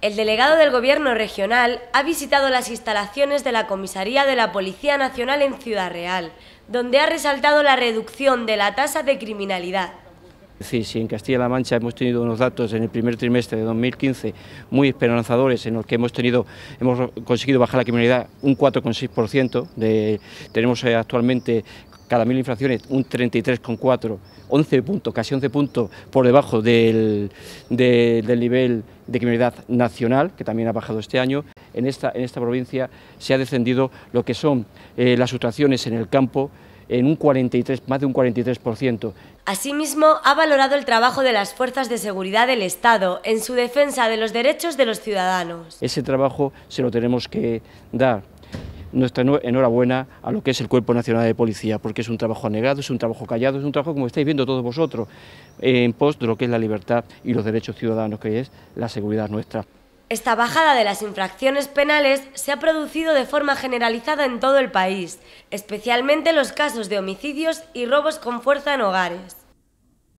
El delegado del Gobierno regional ha visitado las instalaciones de la Comisaría de la Policía Nacional en Ciudad Real, donde ha resaltado la reducción de la tasa de criminalidad. Sí, sí, en Castilla-La Mancha hemos tenido unos datos en el primer trimestre de 2015 muy esperanzadores en los que hemos tenido hemos conseguido bajar la criminalidad un 4,6%, tenemos eh, actualmente cada mil infracciones un 33,4, 11 puntos, casi 11 puntos por debajo del, nivel de criminalidad nacional, que también ha bajado este año. En esta, en esta provincia se ha descendido lo que son eh, las sustracciones en el campo en un 43, más de un 43%. Asimismo, ha valorado el trabajo de las fuerzas de seguridad del Estado en su defensa de los derechos de los ciudadanos. Ese trabajo se lo tenemos que dar nuestra enhorabuena a lo que es el Cuerpo Nacional de Policía, porque es un trabajo anegado, es un trabajo callado, es un trabajo, como estáis viendo todos vosotros, en pos de lo que es la libertad y los derechos ciudadanos, que es la seguridad nuestra. Esta bajada de las infracciones penales se ha producido de forma generalizada en todo el país, especialmente los casos de homicidios y robos con fuerza en hogares.